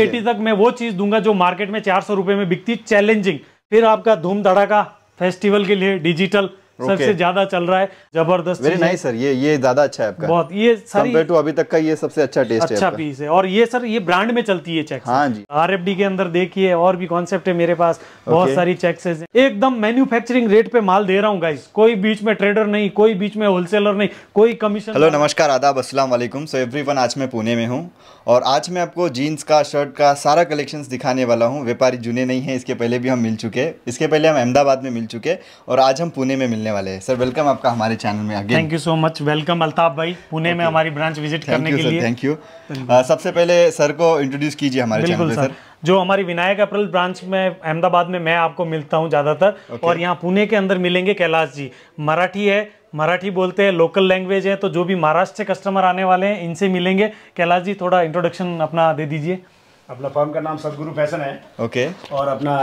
Eighty तक मैं वो चीज दूंगा जो मार्केट में चार सौ रुपए में बिकती चैलेंजिंग फिर आपका धूम धड़ाका फेस्टिवल के लिए डिजिटल सबसे ज्यादा चल रहा है जबरदस्त वेरी नाइस सर ये ये ज्यादा अच्छा है आपका बहुत ये सर टू अभी तक का ये सबसे अच्छा टेस्ट अच्छा है पीस है और ये सर ये ब्रांड में चलती है चेक हाँ जी आर के अंदर देखिए और भी कॉन्सेप्ट है मेरे पास बहुत सारी चेक्स है एकदम मैन्युफैक्चरिंग रेट पे माल दे रहा हूँ गाइस कोई बीच में ट्रेडर नहीं कोई बीच में होलसेलर नहीं कोई कमीशन हेलो नमस्कार आदाब असलम वालेकुम सो एवरीवन आज मैं पुणे में हूँ और आज मैं आपको जीन्स का शर्ट का सारा कलेक्शंस दिखाने वाला हूँ व्यापारी जुने नहीं है इसके पहले भी हम मिल चुके इसके पहले हम अहमदाबाद में मिल चुके और आज हम पुणे में मिलने मिलने वाले हैं सर वेलकम आपका हमारे चैनल में again thank you so much welcome Altaf भाई पुणे okay. में हमारी ब्रांच विजिट thank करने you, के sir, लिए थैंक यू uh, सबसे पहले सर को इंट्रोड्यूस कीजिए हमारे चैनल सर जो हमारी विनायक अप्रैल ब्रांच में अहमदाबाद में मैं आपको मिलता हूँ ज़्यादातर okay. और यहाँ पुणे के अंदर मिलेंगे कैलाश जी मराठी है मराठी बोलते हैं लोकल लैंग्वेज है तो जो भी महाराष्ट्र से कस्टमर आने वाले हैं इनसे मिलेंगे कैलाश जी थोड़ा इंट्रोडक्शन अपना दे दीजिए अपना फॉर्म का नाम सदगुरु फैशन है ओके okay. और अपना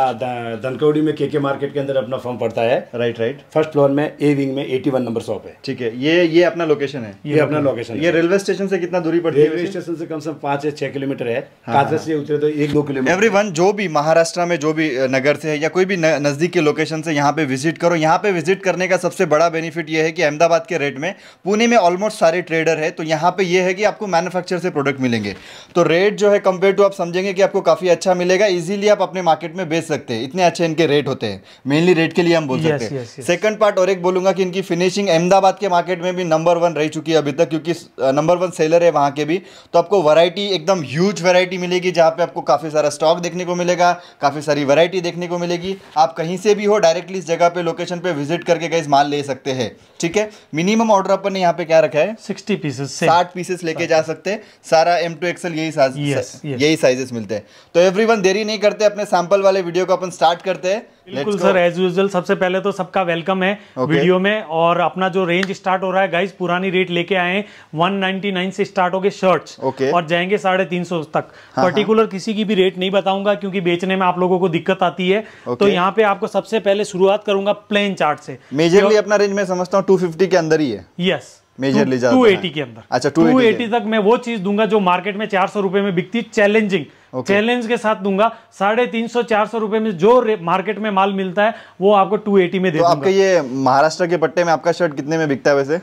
धनकौड़ी में के के मार्केट के अंदर अपना फॉर्म पड़ता है राइट राइट फर्स्ट फ्लोर में ए विंग में 81 नंबर शॉप है ठीक है ये ये अपना लोकेशन है ये, ये अपना लोकेशन ये रेलवे स्टेशन से कितना दूरी पड़ती है रेलवे स्टेशन से कम से कम पाँच या छह किलोमीटर है हाँ, हाँ. से हाँ। उतरे तो एक दो किलोमीटर एवरी जो भी महाराष्ट्र में जो भी नगर से है या कोई भी नजदीक के लोकेशन से यहाँ पे विजिट करो यहाँ पे विजिट करने का सबसे बड़ा बेनिफिट ये है कि अहमदाबाद के रेट में पुणे में ऑलमोस्ट सारे ट्रेडर है तो यहाँ पे ये है कि आपको मैनुफेक्चर से प्रोडक्ट मिलेंगे तो रेट जो है कम्पेयर टू आप समझ समझेंगे कि आपको काफ़ी अच्छा मिलेगा इजीली आप अपने मार्केट में बेच सकते हैं इतने अच्छे इनके रेट होते हैं मेनली रेट के लिए हम बोल yes, सकते हैं सेकंड पार्ट और एक बोलूंगा कि इनकी फिनिशिंग अहमदाबाद के मार्केट में भी नंबर वन रह चुकी है अभी तक क्योंकि नंबर वन सेलर है वहां के भी तो आपको वरायटी एकदम ह्यूज वरायटी मिलेगी जहाँ पे आपको काफ़ी सारा स्टॉक देखने को मिलेगा काफ़ी सारी वरायटी देखने को मिलेगी आप कहीं से भी हो डायरेक्टली इस जगह पे लोकेशन पे विजिट करके गए माल ले सकते हैं ठीक है मिनिमम ऑर्डर अपन ने यहाँ पे क्या रखा है सिक्सटी पीसेस साठ पीसेस लेके जा सकते हैं सारा एम टू एक्सएल यही साइज यही साइजेस चांसेस मिलते हैं तो एवरीवन देरी नहीं करते अपने सैंपल वाले वीडियो को अपन स्टार्ट करते हैं बिल्कुल सर एज यूजल सबसे पहले तो सबका वेलकम है okay. वीडियो में और अपना जो रेंज स्टार्ट हो रहा है गाइस पुरानी रेट लेके आए वन से स्टार्ट हो गए शर्ट ओके और जाएंगे साढ़े तीन सौ तक पर्टिकुलर हाँ. हाँ। किसी की भी रेट नहीं बताऊंगा क्योंकि बेचने में आप लोगों को दिक्कत आती है तो यहाँ पे आपको सबसे पहले शुरुआत करूंगा प्लेन चार्ट से मेजरली अपना रेंज में समझता हूँ टू के अंदर ही है यस मेजरली 280 के अंदर अच्छा 280, एटी तक मैं वो चीज दूंगा जो मार्केट में चार सौ रुपए में बिकती चैलेंजिंग चैलेंज के साथ दूंगा साढ़े तीन सौ चार सौ रुपए में जो मार्केट में माल मिलता है वो आपको टू एटी में दे तो आपके ये महाराष्ट्र के पट्टे में आपका शर्ट कितने में बिकता है वैसे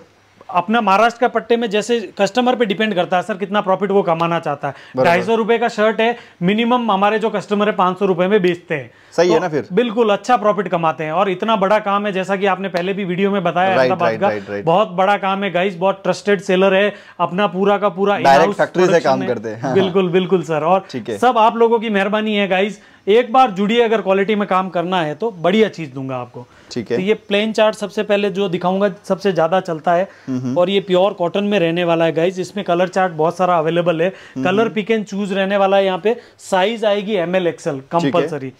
अपना महाराष्ट्र के पट्टे में जैसे कस्टमर पे डिपेंड करता है सर कितना प्रॉफिट वो कमाना चाहता है ढाई सौ रुपए का शर्ट है मिनिमम हमारे जो कस्टमर है पांच सौ रुपए में बेचते हैं सही तो है ना फिर बिल्कुल अच्छा प्रॉफिट कमाते हैं और इतना बड़ा काम है जैसा कि आपने पहले भी वीडियो में बताया राइट, राइट, का राइट, बहुत बड़ा काम है गाइस बहुत ट्रस्टेड सेलर है अपना पूरा का पूरा फैक्ट्री से काम करते हैं हाँ, हाँ। बिल्कुल बिल्कुल सर और सब आप लोगों की मेहरबानी है गाइज एक बार जुड़िए अगर क्वालिटी में काम करना है तो बढ़िया चीज दूंगा आपको ठीक तो है तो ये प्लेन चार्ट सबसे पहले जो दिखाऊंगा सबसे ज्यादा चलता है और ये प्योर कॉटन में रहने वाला है गाइज इसमें कलर चार्ट बहुत सारा अवेलेबल है कलर पिक एंड चूज रहने वाला है यहाँ पे साइज आएगी एम एल एक्सएल कम्पल्सरी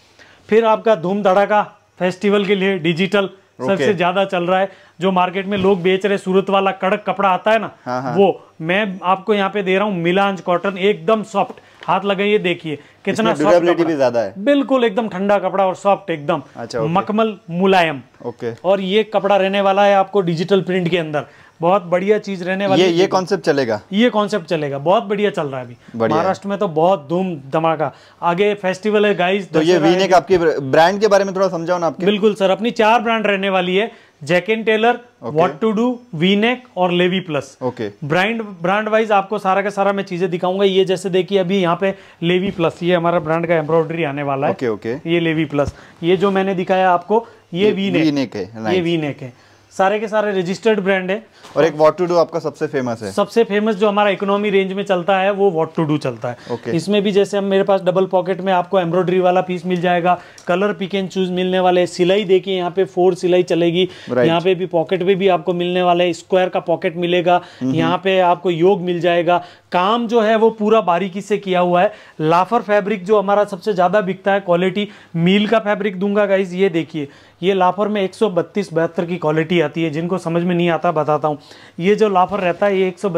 फिर आपका धूम धड़ाका फेस्टिवल के लिए डिजिटल सबसे ज्यादा चल रहा है जो मार्केट में लोग बेच रहे सूरत वाला कड़क कपड़ा आता है ना हाँ हा। वो मैं आपको यहाँ पे दे रहा हूँ मिलांज कॉटन एकदम सॉफ्ट हाथ लगाइए देखिए कितना सॉफ्ट भी ज्यादा है बिल्कुल एकदम ठंडा कपड़ा और सॉफ्ट एकदम अच्छा, मकमल मुलायम ओके और ये कपड़ा रहने वाला है आपको डिजिटल प्रिंट के अंदर बहुत बढ़िया चीज रहने वाली ये ये कॉन्सेप्ट चलेगा ये कॉन्सेप्ट चलेगा बहुत बढ़िया चल रहा है अभी महाराष्ट्र में तो बहुत धूम धमाका आगे फेस्टिवल है गाइस तो ये वीनेक आपके ब्रांड के बारे में थोड़ा समझाओ ना आपके बिल्कुल सर अपनी चार ब्रांड रहने वाली है Jack and Taylor what to do वीनेक और Levi plus okay brand brand wise आपको सारा का सारा मैं चीजें दिखाऊंगा ये जैसे देखिए अभी यहाँ पे लेवी प्लस ये हमारा ब्रांड का एम्ब्रॉयडरी आने वाला है ओके okay, ओके okay. ये लेवी प्लस ये जो मैंने दिखाया आपको ये वीनेक है ये वीनेक है सारे के सारे रजिस्टर्ड ब्रांड है और एक वॉट टू डू आपका सबसे फेमस है सबसे फेमस जो हमारा इकोनॉमी रेंज में चलता है वो वॉट टू डू चलता है okay. इसमें भी जैसे हम मेरे पास डबल पॉकेट में आपको एम्ब्रॉयडरी वाला पीस मिल जाएगा कलर पिक एंड चूज मिलने वाले सिलाई देखिए यहाँ पे फोर सिलाई चलेगी right. यहाँ पे भी पॉकेट में भी आपको मिलने वाला है स्क्वायर का पॉकेट मिलेगा हम्म। यहाँ पे आपको योग मिल जाएगा काम जो है वो पूरा बारीकी से किया हुआ है लाफर फैब्रिक जो हमारा सबसे ज़्यादा बिकता है क्वालिटी मील का फैब्रिक दूंगा गाइज ये देखिए ये लाफर में एक सौ की क्वालिटी आती है जिनको समझ में नहीं आता बताता हूँ ये जो लाफर रहता है ये एक सौ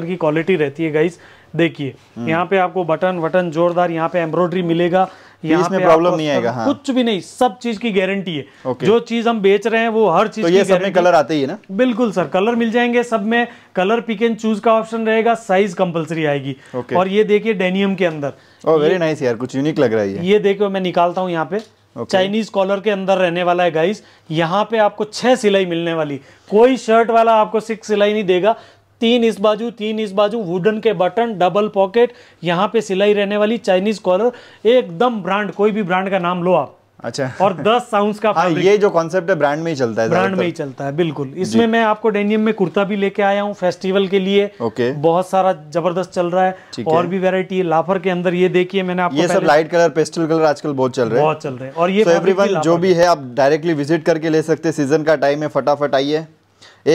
की क्वालिटी रहती है गाइस देखिए हम्म। यहाँ पे आपको बटन वटन जोरदार यहाँ पे एम्ब्रॉयडरी मिलेगा तो यहाँ पे प्रॉब्लम नहीं आएगा हाँ। कुछ भी नहीं सब चीज की गारंटी है जो चीज हम बेच रहे हैं वो हर चीज तो ये सब में कलर आते ही है ना बिल्कुल सर कलर मिल जाएंगे सब में कलर पिक एंड चूज का ऑप्शन रहेगा साइज कंपलसरी आएगी और ये देखिए डेनियम के अंदर वेरी oh, नाइस यार कुछ यूनिक लग रहा है ये देखो मैं निकालता हूँ यहाँ पे चाइनीज कॉलर के अंदर रहने वाला है गाइस यहाँ पे आपको छह सिलाई मिलने वाली कोई शर्ट वाला आपको सिक्स सिलाई नहीं देगा तीन इस बाजू तीन इस बाजू वुडन के बटन डबल पॉकेट यहाँ पे सिलाई रहने वाली चाइनीज कॉलर एकदम ब्रांड कोई भी ब्रांड का नाम लो आप अच्छा और दस साउंड का हाँ, ये जो कॉन्सेप्ट है ब्रांड में ही चलता है ब्रांड में ही चलता है बिल्कुल इसमें मैं आपको डेनियम में कुर्ता भी लेके आया हूँ फेस्टिवल के लिए ओके बहुत सारा जबरदस्त चल रहा है और भी वेरायटी है लाफर के अंदर ये देखिए मैंने आपको ये सब लाइट कलर पेस्टल कलर आजकल बहुत चल रहे हैं बहुत चल रहे हैं और ये एवरीवन जो भी है आप डायरेक्टली विजिट करके ले सकते हैं सीजन का टाइम है फटाफट आइए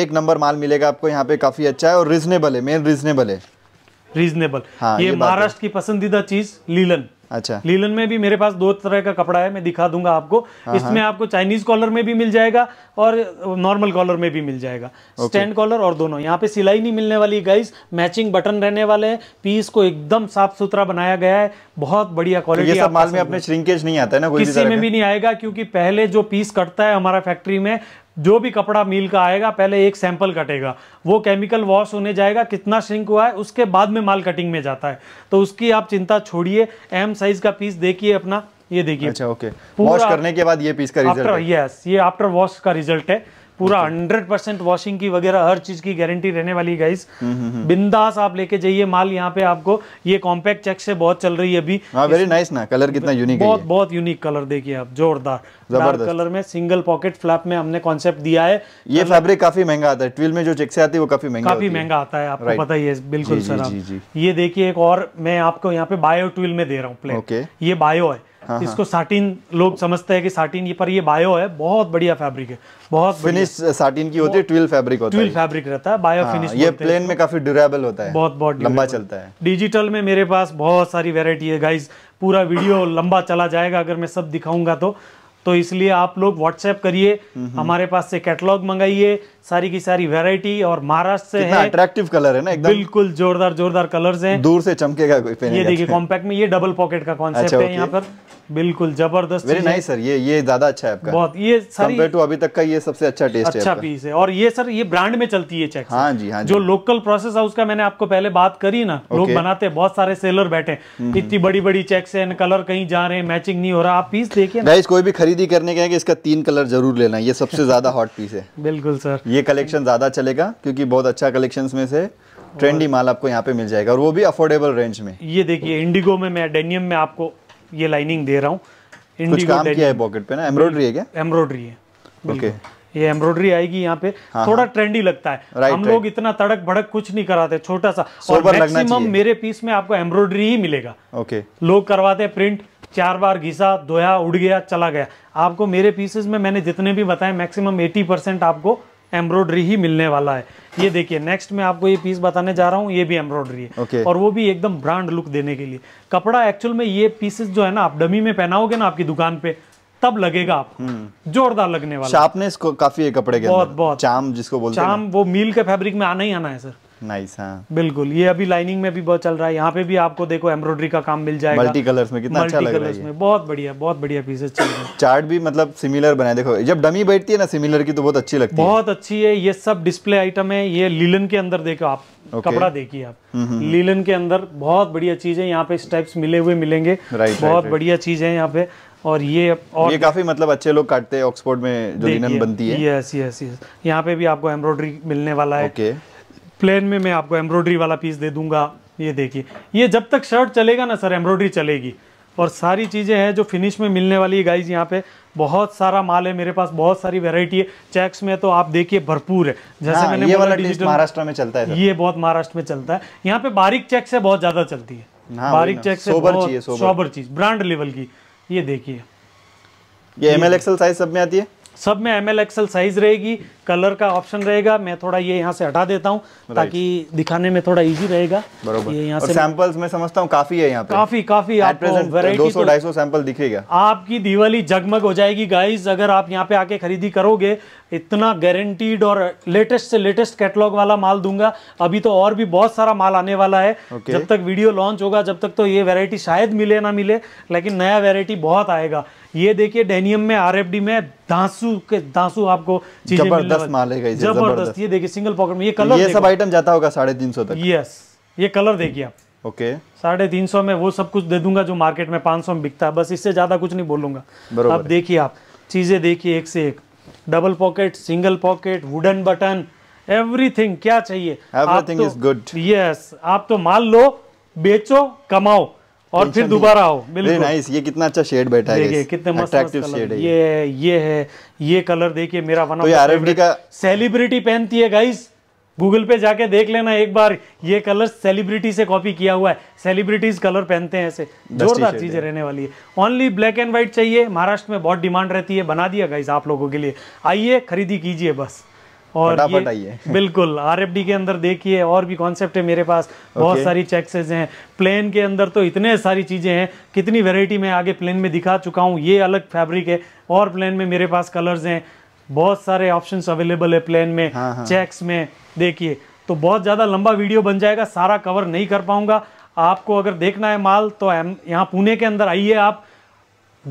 एक नंबर माल मिलेगा आपको यहाँ पे काफी अच्छा है और रीजनेबल है मेन रीजनेबल है रीजनेबल हाँ, ये, ये महाराष्ट्र की पसंदीदा चीज लीलन अच्छा लीलन में भी मेरे पास दो तरह का कपड़ा है मैं दिखा दूंगा आपको हाँ, इसमें हाँ। आपको चाइनीज कॉलर में भी मिल जाएगा और नॉर्मल कॉलर में भी मिल जाएगा स्टैंड कॉलर और दोनों यहाँ पे सिलाई नहीं मिलने वाली गाइस मैचिंग बटन रहने वाले हैं पीस को एकदम साफ सुथरा बनाया गया है बहुत बढ़िया क्वालिटी तो माल में अपने श्रिंकेज नहीं आता है ना किसी में भी नहीं आएगा क्योंकि पहले जो पीस कटता है हमारा फैक्ट्री में जो भी कपड़ा मील का आएगा पहले एक सैंपल कटेगा वो केमिकल वॉश होने जाएगा कितना श्रिंक हुआ है उसके बाद में माल कटिंग में जाता है तो उसकी आप चिंता छोड़िए एम साइज का पीस देखिए अपना ये देखिए अच्छा ओके वॉश करने के बाद ये पीस का रिजल्ट यस ये आफ्टर वॉश का रिजल्ट है पूरा हंड्रेड परसेंट वॉशिंग की वगैरह हर चीज की गारंटी रहने वाली गाइस हम्म, हम्म, हम्म। बिंदास आप लेके जाइए माल यहाँ पे आपको ये कॉम्पैक्ट चेक से बहुत चल रही है अभी वेरी हाँ, नाइस ना कलर कितना यूनिक बहुत बहुत यूनिक कलर देखिए आप जोरदार डार्क कलर में सिंगल पॉकेट फ्लैप में हमने कॉन्सेप्ट दिया है ये फैब्रिक काफी महंगा आता है ट्विल में जो चेक से आती है वो काफी महंगा काफी महंगा आता है आपको पता ही है बिल्कुल सर ये देखिए एक और मैं आपको यहाँ पे बायो ट्विल में दे रहा हूँ ये बायो है हाँ, हाँ। इसको साटिन लोग समझते हैं कि साटिन ये पर ये बायो है बहुत बढ़िया फैब्रिक है बहुत फिनिश साटिन की होती है ट्विल फैब्रिक होता है ट्विल फैब्रिक रहता है बायो हाँ, फिनिश ये प्लेन में काफी ड्यूरेबल होता है बहुत बहुत लंबा चलता है डिजिटल में मेरे पास बहुत सारी वेरायटी है गाइज पूरा वीडियो लंबा चला जाएगा अगर मैं सब दिखाऊंगा तो तो इसलिए आप लोग व्हाट्सएप करिए हम्म, हम्म। हमारे पास से कैटलॉग मंगाइए सारी की सारी वेरायटी और महाराष्ट्र से है अट्रैक्टिव कलर है ना एकदम बिल्कुल जोरदार जोरदार कलर्स हैं दूर से चमकेगा कोई ये देखिए कॉम्पैक्ट में ये डबल पॉकेट का कॉन्सेप्ट अच्छा, है यहाँ पर बिल्कुल जबरदस्त वेरी नाइस सर ये ये ज्यादा अच्छा है आपका बहुत ये सारी टू अभी तक का ये सबसे अच्छा टेस्ट अच्छा है पीस है और ये सर ये ब्रांड में चलती है चेक हाँ जी हाँ जी। जो लोकल प्रोसेस हाउस का मैंने आपको पहले बात करी ना लोग बनाते हैं बहुत सारे सेलर बैठे इतनी बड़ी बड़ी चेक है कलर कहीं जा रहे हैं मैचिंग नहीं हो रहा आप पीस देखिए कोई भी खरीदी करने के इसका तीन कलर जरूर लेना ये सबसे ज्यादा हॉट पीस है बिल्कुल सर ये कलेक्शन ज़्यादा चलेगा क्योंकि बहुत अच्छा कलेक्शन में से ट्रेंडी माल आपको यहाँ पे मिल जाएगा और वो भी अफोर्डेबल रेंज में ये देखिए इंडिगो में मैं डेनियम में आपको ये लाइनिंग दे रहा हूँ कुछ काम किया है पॉकेट पे ना एम्ब्रॉयडरी है क्या एम्ब्रॉयडरी है ओके ये एम्ब्रॉयडरी आएगी यहाँ पे हाँ, थोड़ा ट्रेंडी हाँ। लगता है राइट, हम लोग इतना तड़क भड़क कुछ नहीं कराते छोटा सा और मैक्सिमम मेरे पीस में आपको एम्ब्रॉयडरी ही मिलेगा ओके लोग करवाते हैं प्रिंट चार बार घिसा धोया उड़ गया चला गया आपको मेरे पीसेस में मैंने जितने भी बताए मैक्सिमम एटी परसेंट आपको एम्ब्रॉयडरी ही मिलने वाला है ये देखिए नेक्स्ट मैं आपको ये पीस बताने जा रहा हूँ ये भी एम्ब्रॉयडरी है okay. और वो भी एकदम ब्रांड लुक देने के लिए कपड़ा एक्चुअल में ये पीसेस जो है ना आप डमी में पहनाओगे ना आपकी दुकान पे तब लगेगा आप हम्म। जोरदार लगने वाला काफी है कपड़े के बहुत बहुत चाम जिसको बोलते चाम वो मील के फेब्रिक में आना ही आना है सर नाइस हाँ बिल्कुल ये अभी लाइनिंग में भी बहुत चल रहा है यहाँ पे भी आपको देखो एम्ब्रॉयडरी का काम मिल जाएगा मल्टी कलर्स में कितना अच्छा लग रहा है में बहुत बढ़िया बहुत बढ़िया पीसेस चल रहे चार्ट भी मतलब सिमिलर बनाए देखो जब डमी बैठती है ना सिमिलर की तो बहुत अच्छी लगती है बहुत अच्छी है ये सब डिस्प्ले आइटम है ये लीलन के अंदर देखो आप Okay. कपड़ा देखिए आप लीलन हम्म, हम्म, हम्म। के अंदर बहुत बढ़िया चीज है यहाँ पे स्टेप्स मिले हुए मिलेंगे बहुत बढ़िया चीज है यहाँ पे और ये और ये काफी मतलब अच्छे लोग काटते हैं ऑक्सफोर्ड में जो लिनन बनती है यस यस यस यहाँ पे भी आपको एम्ब्रॉयडरी मिलने वाला है okay. प्लेन में मैं आपको एम्ब्रॉयडरी वाला पीस दे दूंगा ये देखिए ये जब तक शर्ट चलेगा ना सर एम्ब्रॉयडरी चलेगी और सारी चीज़ें हैं जो फिनिश में मिलने वाली है गाइज यहाँ पे बहुत सारा माल है मेरे पास बहुत सारी वेरायटी है चेक्स में तो आप देखिए भरपूर है जैसे हाँ, मैंने ये वाला डिजिटल महाराष्ट्र में चलता है ये बहुत महाराष्ट्र में चलता है यहाँ पे बारीक चेक से बहुत ज्यादा चलती है हाँ, बारीक चेक से सोबर चीज ब्रांड लेवल की ये देखिए ये एम एल एक्सल साइज सब में आती है सब में एम एल एक्सल साइज रहेगी कलर का ऑप्शन रहेगा मैं थोड़ा ये यहाँ से हटा देता हूँ ताकि दिखाने में थोड़ा इजी रहेगा ये यहाँ से सैंपल्स मैं समझता हूँ काफी है यहाँ पे काफी काफी दो सौ तो- ढाई सौ सैंपल दिखेगा आपकी दिवाली जगमग हो जाएगी गाइस अगर आप यहाँ पे आके खरीदी करोगे इतना गारंटीड और लेटेस्ट से लेटेस्ट कैटलॉग वाला माल दूंगा अभी तो और भी बहुत सारा माल आने वाला है okay. जब तक वीडियो लॉन्च होगा जब तक तो ये वैरायटी शायद मिले ना मिले लेकिन नया वैरायटी बहुत आएगा ये देखिए डेनियम में आरएफडी में धांसू के धांसू आपको चीजें जबरदस्त माल है जबरदस्त ये देखिए सिंगल पॉकेट में ये कलर ये सब आइटम जाता होगा साढ़े तीन सौ तक यस ये कलर देखिए आप ओके साढ़े तीन सौ में वो सब कुछ दे दूंगा जो मार्केट में पांच सौ में बिकता है बस इससे ज़्यादा कुछ नहीं बोलूंगा अब देखिए आप चीज़ें देखिए एक से एक double pocket single pocket wooden button everything क्या चाहिए एवरीथिंग इज गुड यस आप तो, तो माल लो बेचो कमाओ और फिर दोबारा आओ बिल्कुल नाइस ये कितना अच्छा शेड बैठा है कितने मस्त अट्रैक्टिव शेड है ये है ये है ये कलर देखिए मेरा वन ऑफ तो का सेलिब्रिटी पहनती है गाइस गूगल पे जाके देख लेना एक बार ये कलर सेलिब्रिटी से कॉपी किया हुआ है सेलिब्रिटीज कलर पहनते हैं ऐसे जोरदार चीजें रहने वाली है ओनली ब्लैक एंड व्हाइट चाहिए महाराष्ट्र में बहुत डिमांड रहती है बना दिया गाइस आप लोगों के लिए आइए खरीदी कीजिए बस और बिल्कुल आर बिल्कुल डी के अंदर देखिए और भी कॉन्सेप्ट है मेरे पास बहुत सारी चेक्सेज हैं प्लेन के अंदर तो इतने सारी चीज़ें हैं कितनी वेराइटी मैं आगे प्लेन में दिखा चुका हूँ ये अलग फैब्रिक है और प्लेन में मेरे पास कलर्स हैं बहुत सारे ऑप्शंस अवेलेबल है प्लेन में हाँ, हाँ. चेक्स में देखिए तो बहुत ज़्यादा लंबा वीडियो बन जाएगा सारा कवर नहीं कर पाऊंगा आपको अगर देखना है माल तो यहाँ पुणे के अंदर आइए आप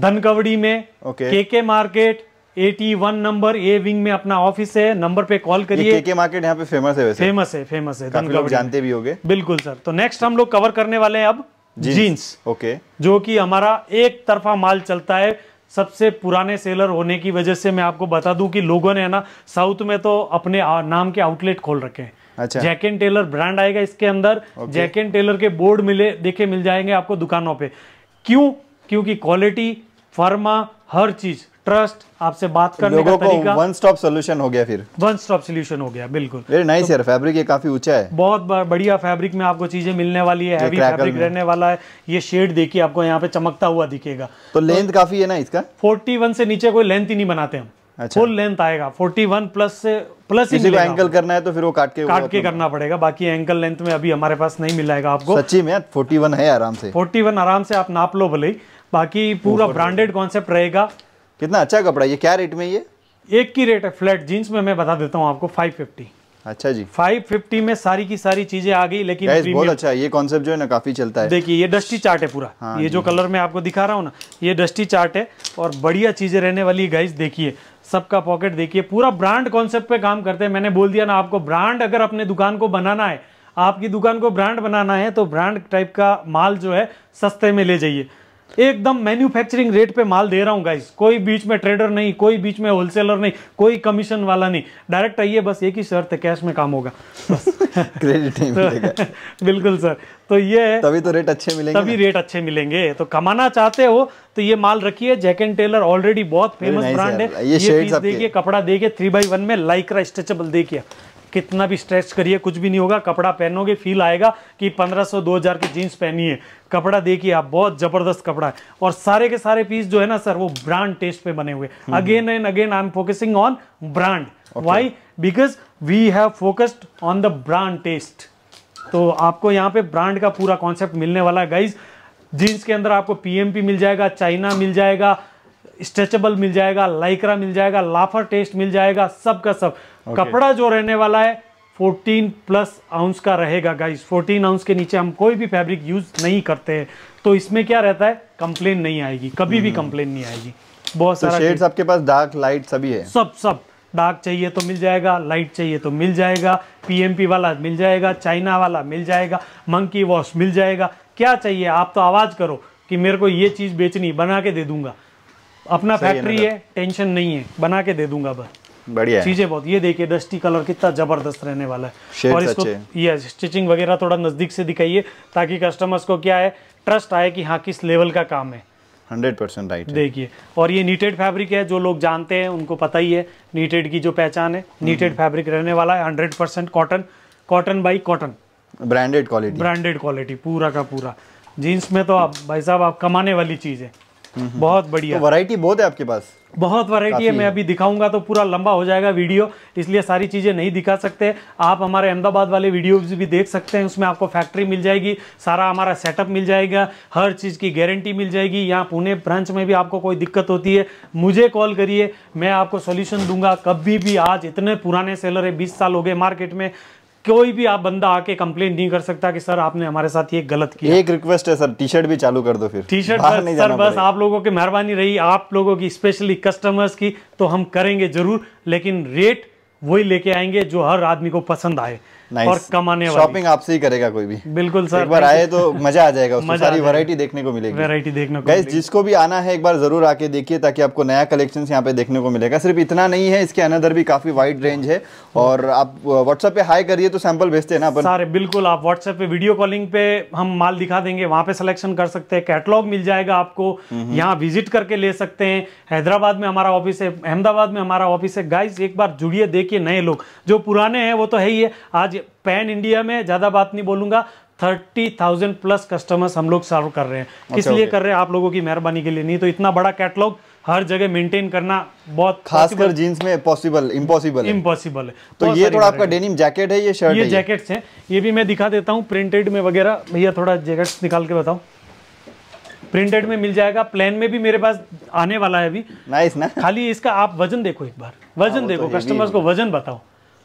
धनकवड़ी में के के मार्केट 81 नंबर ए विंग में अपना ऑफिस है नंबर पे कॉल करिए के मार्केट यहाँ पे फेमस है वैसे फेमस है फेमस है काफी लोग जानते भी होंगे बिल्कुल सर तो नेक्स्ट हम लोग कवर करने वाले हैं अब जीन्स ओके जो कि हमारा एक तरफा माल चलता है सबसे पुराने सेलर होने की वजह से मैं आपको बता दूं कि लोगों ने है ना साउथ में तो अपने नाम के आउटलेट खोल रखे हैं अच्छा। जैक एंड टेलर ब्रांड आएगा इसके अंदर जैक एंड टेलर के बोर्ड मिले देखे मिल जाएंगे आपको दुकानों पे क्यों क्योंकि क्वालिटी फर्मा हर चीज ट्रस्ट आपसे बात करने लोगों का तरीका वन स्टॉप सोल्यूशन हो गया फिर वन स्टॉप सोल्यूशन हो गया बिल्कुल वेरी नाइस तो यार फैब्रिक ये काफी ऊंचा है बहुत बढ़िया फैब्रिक में आपको चीजें मिलने वाली है हैवी फैब्रिक रहने वाला है ये शेड देखिए आपको यहाँ पे चमकता हुआ दिखेगा तो लेंथ तो काफी है ना इसका फोर्टी से नीचे कोई लेंथ ही नहीं बनाते हम फुल अच्छा। लेंथ आएगा फोर्टी प्लस से प्लस ही एंकल करना है तो फिर वो काट के काट के करना पड़ेगा बाकी एंकल लेंथ में अभी हमारे पास नहीं मिलाएगा आपको सच्ची में फोर्टी है आराम से फोर्टी आराम से आप नाप लो भले बाकी पूरा ब्रांडेड कॉन्सेप्ट रहेगा कितना अच्छा कपड़ा ये क्या रेट में ये एक की रेट है फ्लैट जींस में मैं बता देता हूँ आपको 550 अच्छा जी 550 में सारी की सारी चीजें आ गई लेकिन बहुत अच्छा ये कॉन्सेप्ट जो है ना काफी चलता है देखिए ये डस्टी चार्ट है पूरा हाँ, ये जो कलर हाँ मैं आपको दिखा रहा हूँ ना ये डस्टी चार्ट है और बढ़िया चीजें रहने वाली है गाइस देखिए सबका पॉकेट देखिए पूरा ब्रांड कॉन्सेप्ट पे काम करते हैं मैंने बोल दिया ना आपको ब्रांड अगर अपने दुकान को बनाना है आपकी दुकान को ब्रांड बनाना है तो ब्रांड टाइप का माल जो है सस्ते में ले जाइए एकदम मैन्युफैक्चरिंग रेट पे माल दे रहा हूँ गाइस कोई बीच में ट्रेडर नहीं कोई बीच में होलसेलर नहीं कोई कमीशन वाला नहीं डायरेक्ट आइए बस एक ही शर्त है कैश में काम होगा क्रेडिट नहीं मिलेगा बिल्कुल सर तो ये तभी तो रेट अच्छे मिलेंगे तभी रेट अच्छे मिलेंगे तो कमाना चाहते हो तो ये माल रखिए जैक एंड टेलर ऑलरेडी बहुत फेमस ब्रांड है ये, देखिए कपड़ा देखिए थ्री बाई वन में लाइक्रा स्ट्रेचेबल देखिए कितना भी स्ट्रेच करिए कुछ भी नहीं होगा कपड़ा पहनोगे फील आएगा कि 1500 2000 की जीन्स पहनी है कपड़ा देखिए आप बहुत ज़बरदस्त कपड़ा है और सारे के सारे पीस जो है ना सर वो ब्रांड टेस्ट पे बने हुए again and again I am focusing on brand why because we have focused on the brand test तो आपको यहाँ पे ब्रांड का पूरा कॉन्सेप्ट मिलने वाला है गाइज जीन्स के अंदर आपको पीएमपी मिल जाएगा चाइना मिल जाएगा स्ट्रेचेबल मिल जाएगा लाइकरा मिल जाएगा लाफर टेस्ट मिल जाएगा सब का सब okay. कपड़ा जो रहने वाला है 14 प्लस आउंस का रहेगा गाइस 14 आउंस के नीचे हम कोई भी फैब्रिक यूज नहीं करते हैं तो इसमें क्या रहता है कंप्लेन नहीं आएगी कभी भी कंप्लेन hmm. नहीं आएगी बहुत तो सारा शेड्स आपके पास डार्क लाइट सभी है सब सब डार्क चाहिए तो मिल जाएगा लाइट चाहिए तो मिल जाएगा पीएमपी वाला मिल जाएगा चाइना वाला मिल जाएगा मंकी वॉश मिल जाएगा क्या चाहिए आप तो आवाज़ करो कि मेरे को ये चीज़ बेचनी बना के दे दूंगा अपना फैक्ट्री है, टेंशन तो? नहीं है बना के दे दूंगा बस बढ़िया चीजें बहुत ये देखिए डस्टी कलर कितना जबरदस्त रहने वाला है और इसको ये स्टिचिंग वगैरह थोड़ा नजदीक से दिखाइए ताकि कस्टमर्स को क्या है ट्रस्ट आए कि हाँ किस लेवल का काम है हंड्रेड परसेंट राइट देखिए और ये नीटेड फैब्रिक है जो लोग जानते हैं उनको पता ही है नीटेड की जो पहचान है नीटेड हम्म। फैब्रिक रहने वाला है hundred percent cotton cotton by cotton branded quality branded quality पूरा का पूरा जीन्स में तो आप भाई साहब आप कमाने वाली चीज़ है हम्म। बहुत बढ़िया तो वैरायटी बहुत है आपके पास बहुत वैरायटी है मैं अभी दिखाऊंगा तो पूरा लंबा हो जाएगा वीडियो इसलिए सारी चीज़ें नहीं दिखा सकते आप हमारे अहमदाबाद वाले वीडियो भी देख सकते हैं उसमें आपको फैक्ट्री मिल जाएगी सारा हमारा सेटअप मिल जाएगा हर चीज़ की गारंटी मिल जाएगी यहाँ पुणे ब्रांच में भी आपको कोई दिक्कत होती है मुझे कॉल करिए मैं आपको सोल्यूशन दूंगा कभी भी आज इतने पुराने सेलर है बीस साल हो गए मार्केट में कोई भी आप बंदा आके कंप्लेन नहीं कर सकता कि सर आपने हमारे साथ ये गलत किया एक रिक्वेस्ट है सर टी शर्ट भी चालू कर दो फिर टी शर्ट बस सर बस आप लोगों की मेहरबानी रही आप लोगों की स्पेशली कस्टमर्स की तो हम करेंगे जरूर लेकिन रेट वही लेके आएंगे जो हर आदमी को पसंद आए और कमाने वाली शॉपिंग आपसे ही करेगा कोई भी बिल्कुल सर एक बार आए तो मजा आ जाएगा उसमें सारी वैरायटी देखने को मिलेगी वैरायटी देखने को गाइस जिसको भी आना है एक बार जरूर आके देखिए ताकि आपको नया कलेक्शन यहाँ पे देखने को मिलेगा सिर्फ इतना नहीं है इसके अनदर भी काफी वाइड रेंज है और आप व्हाट्सएप पे हाई करिए तो सैंपल भेजते हैं ना अपन सारे बिल्कुल आप व्हाट्सएप पे वीडियो कॉलिंग पे हम माल दिखा देंगे वहां पे सिलेक्शन कर सकते हैं कैटलॉग मिल जाएगा आपको यहाँ विजिट करके ले सकते हैं हैदराबाद में हमारा ऑफिस है अहमदाबाद में हमारा ऑफिस है गाइज एक बार जुड़िए देखिए नए लोग जो पुराने हैं वो तो है ही है आज पैन इंडिया में ज़्यादा बात नहीं बोलूंगा थर्टी थाउजेंड प्लस कस्टमर्स हम लोग सर्व कर रहे हैं okay, किस लिए okay. कर रहे हैं आप लोगों की मेहरबानी के लिए नहीं तो इतना बड़ा कैटलॉग हर जगह मेंटेन करना बहुत खासकर जीन्स में पॉसिबल इम्पॉसिबल इम्पॉसिबल है तो ये थोड़ा आपका डेनिम जैकेट है ये शर्ट ये जैकेट है ये भी मैं दिखा देता हूँ प्रिंटेड में वगैरह भैया थोड़ा जैकेट निकाल के बताऊँ प्रिंटेड में मिल जाएगा प्लेन में भी मेरे पास आने वाला है अभी नाइस ना खाली इसका आप वजन देखो एक बार वजन हाँ, देखो कस्टमर्स तो को वजन बताओ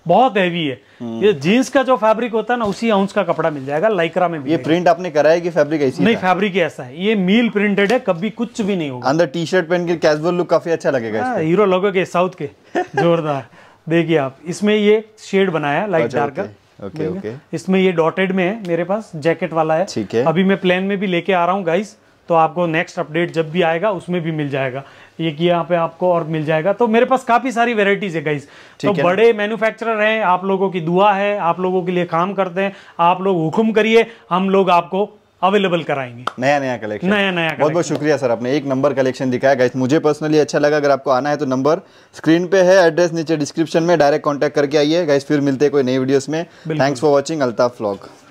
बहुत हैवी है ये जीन्स का जो फैब्रिक होता है ना उसी आउंस का कपड़ा मिल जाएगा लाइक्रा में ये प्रिंट आपने कराया कि फैब्रिक ऐसी नहीं फैब्रिक ऐसा है ये मील प्रिंटेड है कभी कुछ भी नहीं होगा अंदर टी शर्ट पहन के कैजुअल लुक काफी अच्छा लगेगा हीरो हाँ, लोगों के साउथ के जोरदार देखिए आप इसमें ये शेड बनाया लाइट अच्छा, डार्क का ओके ओके इसमें ये डॉटेड में है मेरे पास जैकेट वाला है ठीक है अभी मैं प्लेन में भी लेके आ रहा हूँ गाइस तो आपको नेक्स्ट अपडेट जब भी आएगा उसमें भी मिल जाएगा ये कि यहाँ पे आपको और मिल जाएगा तो मेरे पास काफ़ी सारी वेराइटीज़ है गाइज तो है बड़े मैन्युफैक्चरर हैं आप लोगों की दुआ है आप लोगों के लिए काम करते हैं आप लोग हुक्म करिए हम लोग आपको अवेलेबल कराएंगे नया नया कलेक्शन नया नया बहुत बहुत शुक्रिया सर आपने एक नंबर कलेक्शन दिखाया गाइस मुझे पर्सनली अच्छा लगा अगर आपको आना है तो नंबर स्क्रीन पे है एड्रेस नीचे डिस्क्रिप्शन में डायरेक्ट कॉन्टेक्ट करके आइए गाइस फिर मिलते हैं कोई नई वीडियोस में thanks for watching Altaf flog